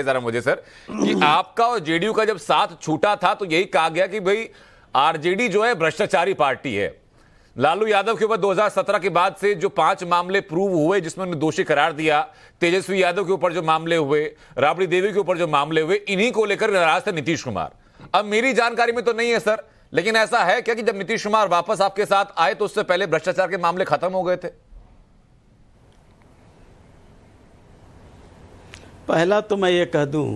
जरा मुझे सर कि आपका और जेडीयू का जब साथ छूटा था तो यही कहा गया कि भाई आरजेडी जो है भ्रष्टाचारी पार्टी है लालू यादव के ऊपर 2017 के बाद से जो पांच मामले प्रूव हुए जिसमें उन्हें दोषी करार दिया तेजस्वी यादव के ऊपर जो मामले हुए राबड़ी देवी के ऊपर जो मामले हुए इन्हीं को लेकर नाराज थे नीतीश कुमार अब मेरी जानकारी में तो नहीं है सर लेकिन ऐसा है क्या कि जब नीतीश कुमार वापस आपके साथ आए तो उससे पहले भ्रष्टाचार के मामले खत्म हो गए थे पहला तो मैं ये कह दूं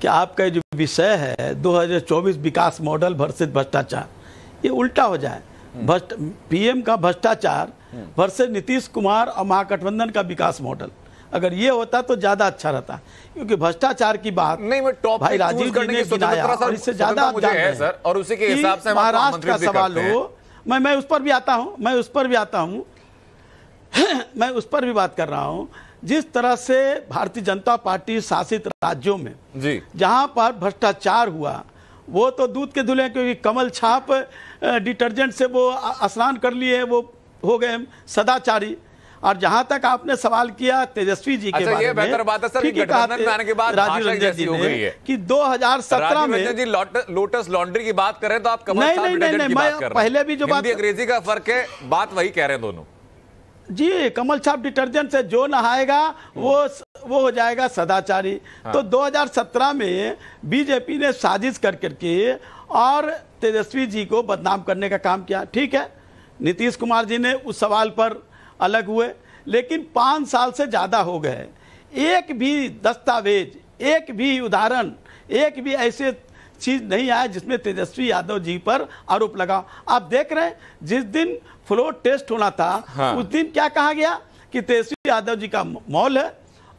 कि आपका जो विषय है 2024 विकास मॉडल वर्सेज भ्रष्टाचार ये उल्टा हो जाए हम्म। भ्रष्ट पीएम का भ्रष्टाचार हम्म। वर्सेज नीतीश कुमार और महागठबंधन का विकास मॉडल अगर ये होता तो ज्यादा अच्छा रहता क्योंकि भ्रष्टाचार की बात नहीं मैं टॉप भाई राजीव करने ने सोचा तो और इससे ज्यादा सर और उसी के हिसाब से महाराष्ट्र का सवाल हो मैं मैं उस पर भी आता हूँ मैं उस पर भी आता हूँ मैं उस पर भी बात कर रहा हूँ जिस तरह से भारतीय जनता पार्टी शासित राज्यों में जहां पर भ्रष्टाचार हुआ वो तो दूध के धुले क्योंकि कमल छाप डिटर्जेंट से वो स्नान कर लिए वो हो गए सदाचारी और जहां तक आपने सवाल किया तेजस्वी जी के अच्छा, बारे ये में बात है सर आने के बाद राजीव रंजन जी है कि 2017 में जी लोटस लॉन्ड्री की बात करें तो आप कमल नहीं नहीं नहीं मैं पहले भी जो बात अंग्रेजी का फर्क है बात वही कह रहे हैं दोनों जी कमल छाप डिटर्जेंट से जो नहाएगा वो हम्म। वो हो जाएगा सदाचारी हाँ। तो 2017 में बीजेपी ने साजिश कर करके और तेजस्वी जी को बदनाम करने का काम किया ठीक है नीतीश कुमार जी ने उस सवाल पर अलग हुए लेकिन पाँच साल से ज़्यादा हो गए एक भी दस्तावेज एक भी उदाहरण एक भी ऐसे चीज नहीं आया जिसमें तेजस्वी यादव जी पर आरोप लगा आप देख रहे हैं जिस दिन फ्लोर टेस्ट होना था हाँ। उस दिन क्या कहा गया कि तेजस्वी यादव जी का मॉल है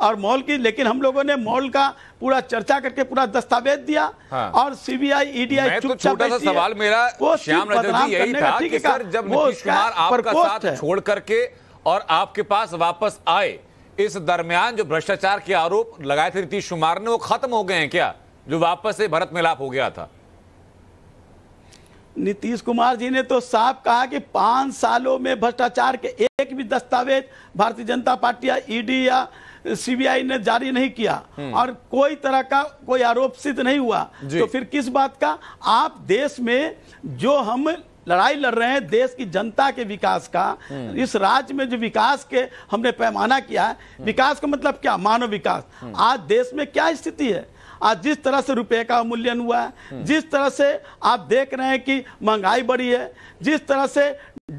और मॉल की लेकिन हम लोगों ने मॉल का पूरा चर्चा करके पूरा दस्तावेज दिया हाँ। और सीबीआई ईडीआई e तो छोटा सा सवाल मेरा वो श्याम यही था कि सर जब कुमार आपका साथ छोड़ करके और आपके पास वापस आए इस दरमियान जो भ्रष्टाचार के आरोप लगाए थे नीतीश कुमार ने वो खत्म हो गए हैं क्या जो वापस से भरत मिलाप हो गया था नीतीश कुमार जी ने तो साफ कहा कि पांच सालों में भ्रष्टाचार के एक भी दस्तावेज भारतीय जनता पार्टी या ईडी या सीबीआई ने जारी नहीं किया हम्म। और कोई तरह का कोई आरोप सिद्ध नहीं हुआ तो फिर किस बात का आप देश में जो हम लड़ाई लड़ रहे हैं देश की जनता के विकास का हम्म। इस राज्य में जो विकास के हमने पैमाना किया है हम्म। विकास का मतलब क्या मानव विकास आज देश में क्या स्थिति है आज जिस तरह से रुपये का अवमूल्यन हुआ है हम्म। जिस तरह से आप देख रहे हैं कि महंगाई बढ़ी है जिस तरह से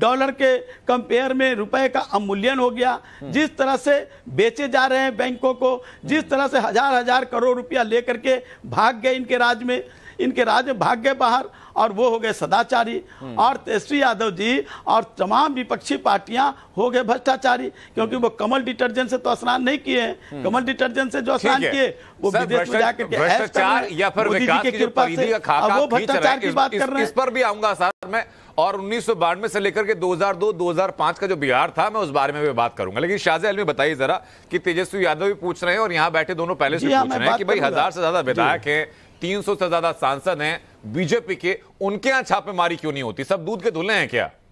डॉलर के कंपेयर में रुपए का अमूल्यन हो गया हम्म। जिस तरह से बेचे जा रहे हैं बैंकों को जिस हम्म। तरह से हजार हजार करोड़ रुपया लेकर के भाग गए इनके राज्य में इनके राज्य भाग गए बाहर और वो हो गए सदाचारी हम्म। और तेजस्वी यादव जी और तमाम विपक्षी पार्टियां हो गए भ्रष्टाचारी क्योंकि वो कमल डिटर्जेंट से तो स्नान नहीं किए हम्म। कमल डिटर्जेंट से जो स्नान किए वो विदेश में जाकर के कृपा से वो भ्रष्टाचार की बात कर रहे हैं इस पर भी आऊंगा सर मैं और उन्नीस से लेकर के 2002 2005 का जो बिहार था मैं उस बारे में भी बात करूंगा लेकिन शाहजह अलमी बताइए जरा कि तेजस्वी यादव भी पूछ रहे हैं और यहाँ बैठे दोनों पहले से हाँ, पूछ रहे हैं कि भाई हजार से ज्यादा विधायक हैं 300 से ज्यादा सांसद हैं बीजेपी के उनके यहां छापेमारी क्यों नहीं होती सब दूध के धुले हैं क्या